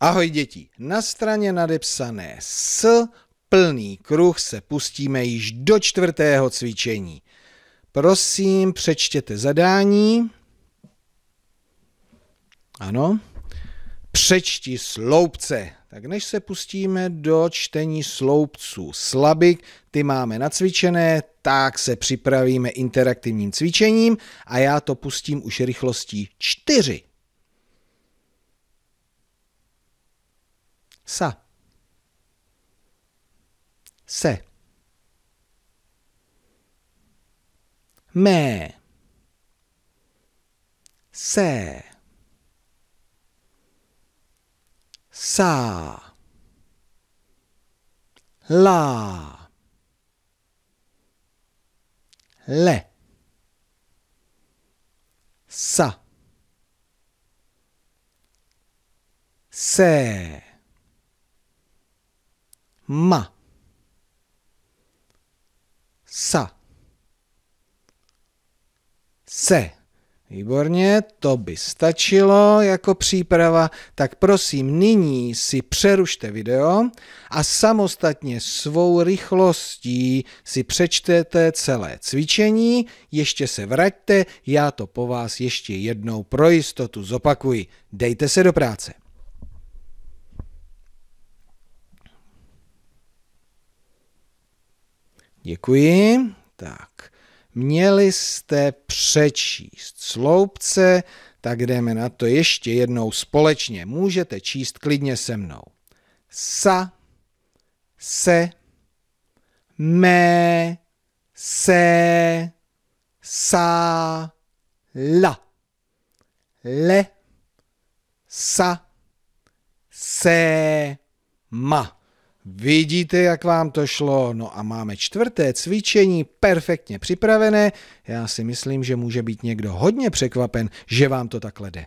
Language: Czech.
Ahoj děti, na straně nadepsané S plný kruh se pustíme již do čtvrtého cvičení. Prosím, přečtěte zadání. Ano. Přečti sloupce. Tak než se pustíme do čtení sloupců slabik, ty máme nacvičené, tak se připravíme interaktivním cvičením a já to pustím už rychlostí 4. ça. C'est. Mais. C'est. Ça. là, Les. Ça. C'est. ma sa se. Výborně, to by stačilo jako příprava, tak prosím nyní si přerušte video a samostatně svou rychlostí si přečtete celé cvičení, ještě se vraťte, já to po vás ještě jednou pro jistotu zopakuji. Dejte se do práce. Děkuji. Tak, měli jste přečíst sloupce, tak jdeme na to ještě jednou společně. Můžete číst klidně se mnou. Sa, se, mé, se, sa, la, le, sa, se, ma. Vidíte, jak vám to šlo? No a máme čtvrté cvičení perfektně připravené. Já si myslím, že může být někdo hodně překvapen, že vám to takhle jde.